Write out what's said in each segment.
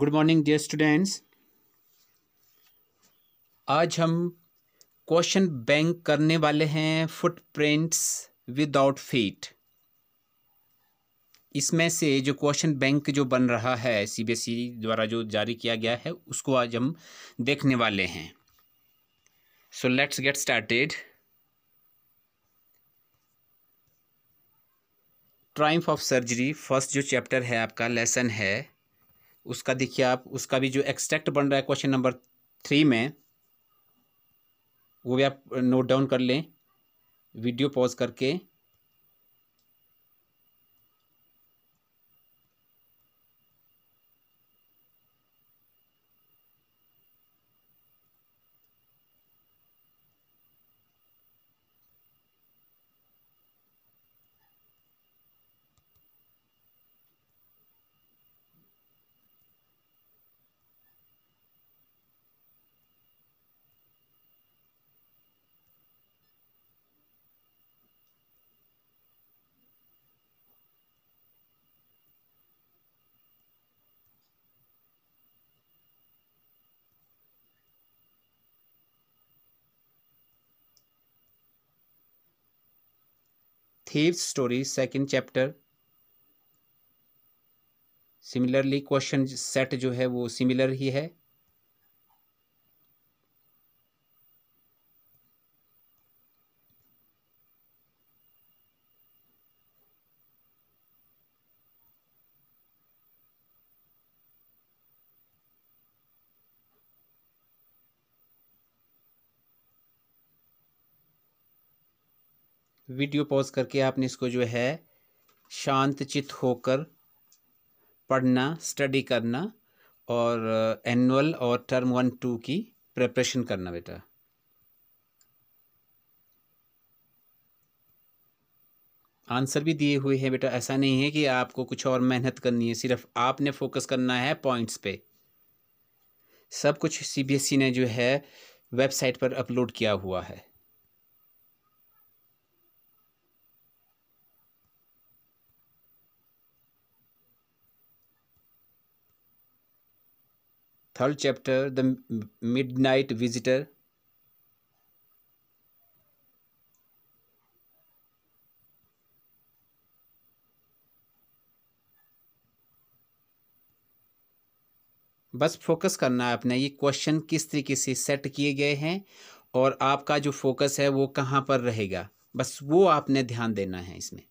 good morning dear students आज हम question bank करने वाले हैं फुटप्रिंट्स विदाउट फीट इसमें से जो क्वेश्चन बैंक जो बन रहा है सीबीएसई e द्वारा जो जारी किया गया है उसको आज हम देखने वाले हैं so let's get started triumph of surgery first जो चैप्टर है आपका लेसन है उसका देखिए आप उसका भी जो एक्सट्रैक्ट बन रहा है क्वेश्चन नंबर थ्री में वो भी आप नोट डाउन कर लें वीडियो पॉज करके thieves story second chapter similarly question set जो है वो सिमिलर ही है वीडियो पॉज करके आपने इसको जो है शांत चित होकर पढ़ना स्टडी करना और एनुअल uh, और टर्म वन टू की प्रिपरेशन करना बेटा आंसर भी दिए हुए हैं बेटा ऐसा नहीं है कि आपको कुछ और मेहनत करनी है सिर्फ आपने फोकस करना है पॉइंट्स पे सब कुछ सीबीएसई e ने जो है वेबसाइट पर अपलोड किया हुआ है chapter the midnight visitor बस फोकस करना है अपने ये क्वेश्चन किस तरीके से सेट किए गए हैं और आपका जो फोकस है वो कहाँ पर रहेगा बस वो आपने ध्यान देना है इसमें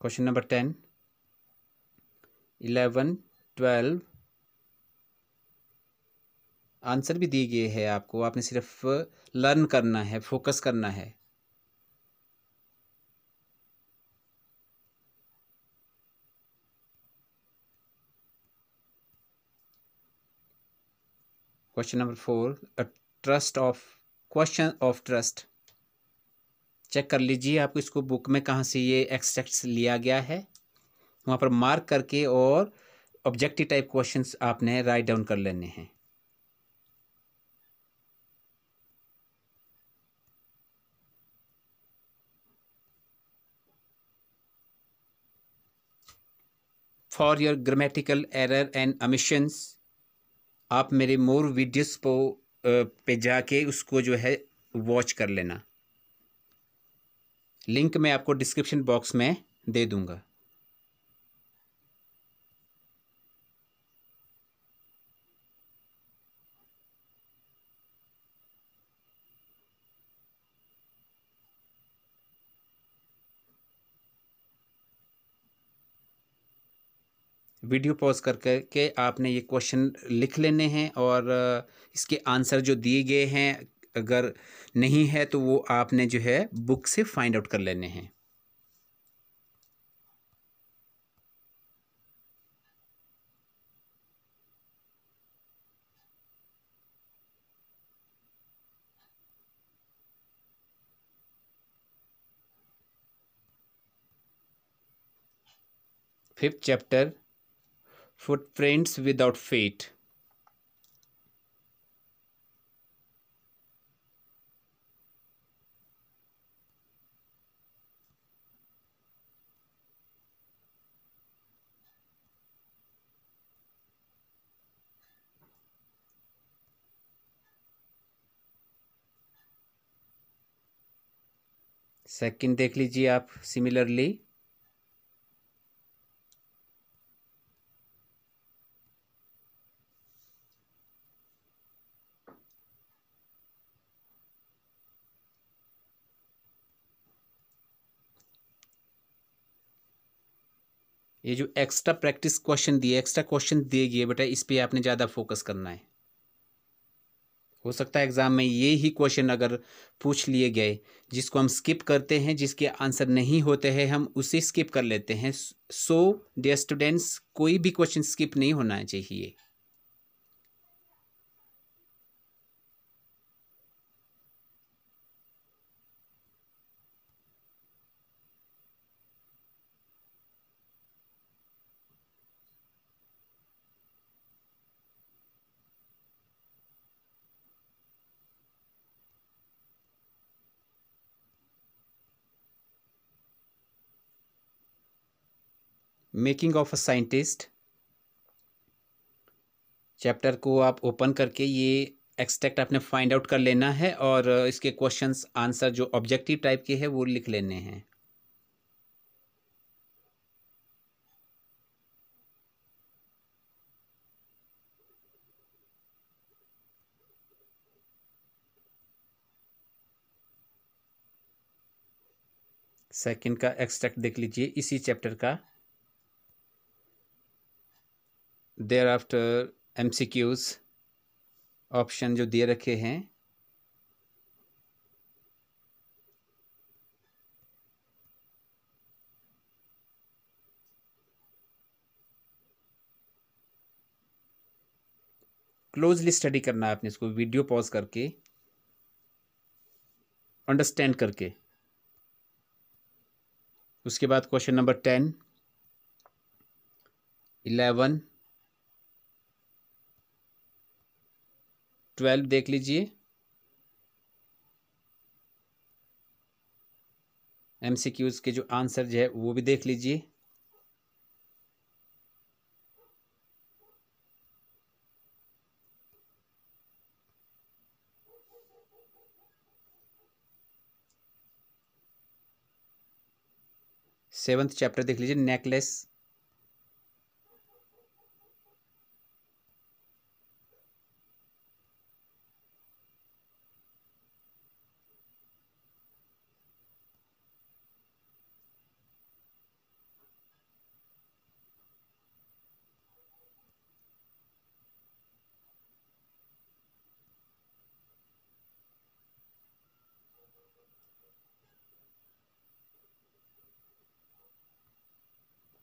question number ten eleven twelve answer भी दिए गए हैं आपको आपने सिर्फ लर्न करना है फोकस करना है question number four trust of question of trust check कर लीजिए आपको इसको बुक में कहाँ से ये एक्सट्रैक्ट लिया गया है वहाँ पर मार्क करके और ऑब्जेक्टिव टाइप क्वेश्चन आपने राइट डाउन कर लेने हैं for your grammatical error and omissions आप मेरे मोर वीडियोस को पे जाके उसको जो है वॉच कर लेना लिंक मैं आपको डिस्क्रिप्शन बॉक्स में दे दूंगा वीडियो पॉज कर के आपने ये क्वेश्चन लिख लेने हैं और इसके आंसर जो दिए गए हैं अगर नहीं है तो वो आपने जो है बुक से फाइंड आउट कर लेने हैं fifth chapter footprints without feet second देख लीजिए आप सिमिलरली ये जो एक्स्ट्रा प्रैक्टिस क्वेश्चन दिए एक्स्ट्रा क्वेश्चन दिए गए बेटा इस पर आपने ज़्यादा फोकस करना है हो सकता है एग्ज़ाम में ये ही क्वेश्चन अगर पूछ लिए गए जिसको हम स्किप करते हैं जिसके आंसर नहीं होते हैं हम उसे स्किप कर लेते हैं सो डे स्टूडेंट्स कोई भी क्वेश्चन स्किप नहीं होना चाहिए making of a scientist chapter को आप ओपन करके ये एक्सट्रैक्ट आपने फाइंड आउट कर लेना है और इसके क्वेश्चंस आंसर जो ऑब्जेक्टिव टाइप के हैं वो लिख लेने हैं सेकंड का एक्सट्रैक्ट देख लीजिए इसी चैप्टर का thereafter M C Qs option जो दे रखे हैं क्लोजली स्टडी करना है आपने इसको वीडियो पॉज करके अंडरस्टैंड करके उसके बाद question number ten eleven twelve देख लीजिए एम सी क्यूज़ के जो आंसर जो है वो भी देख लीजिए सेवंथ चैप्टर देख लीजिए नेकलेस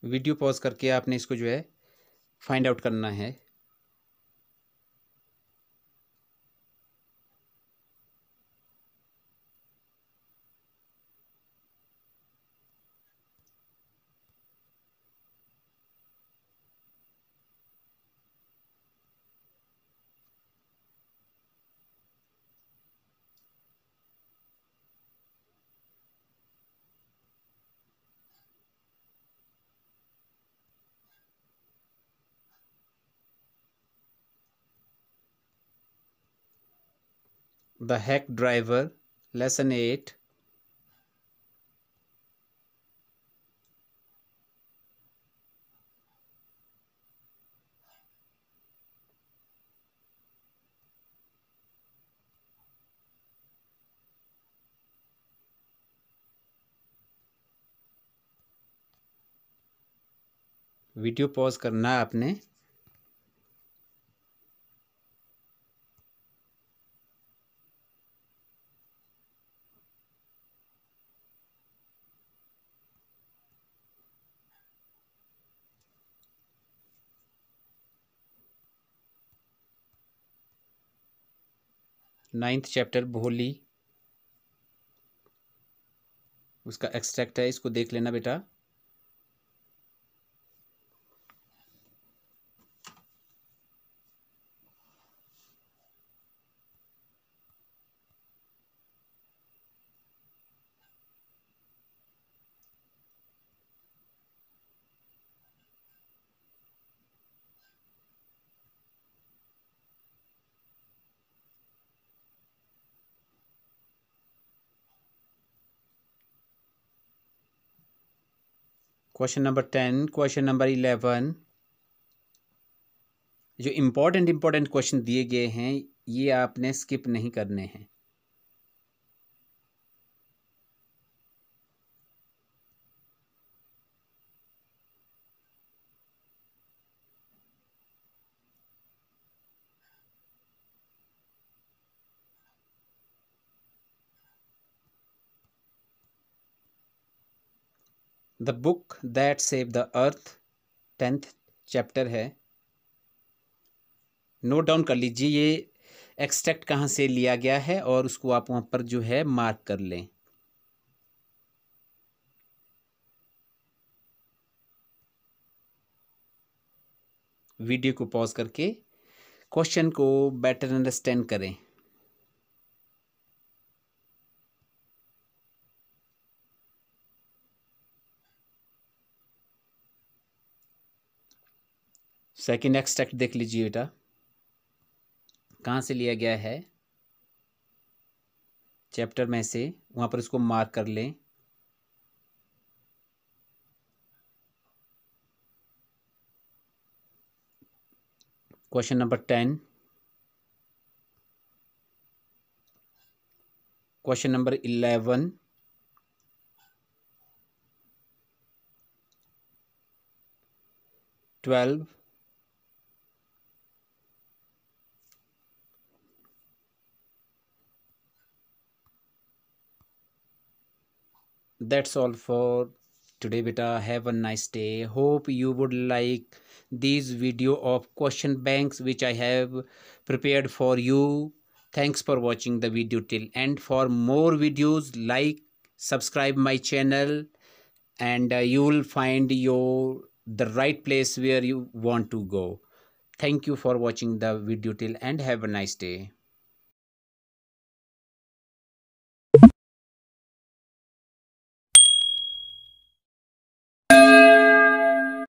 वीडियो पॉज करके आपने इसको जो है फाइंड आउट करना है the hack driver lesson 8 video pause करना है आपने नाइन्थ चैप्टर भोली उसका एक्सट्रैक्ट है इसको देख लेना बेटा question number ten question number eleven जो इम्पोर्टेंट इम्पोर्टेंट क्वेश्चन दिए गए हैं ये आपने स्किप नहीं करने हैं the book that save the earth tenth chapter है नोट डाउन कर लीजिए ये एक्सट्रैक्ट कहाँ से लिया गया है और उसको आप वहाँ पर जो है मार्क कर लें वीडियो को पॉज करके क्वेश्चन को बेटर अंडरस्टैंड करें सेकेंड एक्सट्रैक्ट देख लीजिए बेटा कहाँ से लिया गया है चैप्टर में से वहाँ पर इसको मार्क कर लें question number ten question number eleven twelve that's all for today beta have a nice day hope you would like these video of question banks which i have prepared for you thanks for watching the video till end for more videos like subscribe my channel and uh, you will find your the right place where you want to go thank you for watching the video till end have a nice day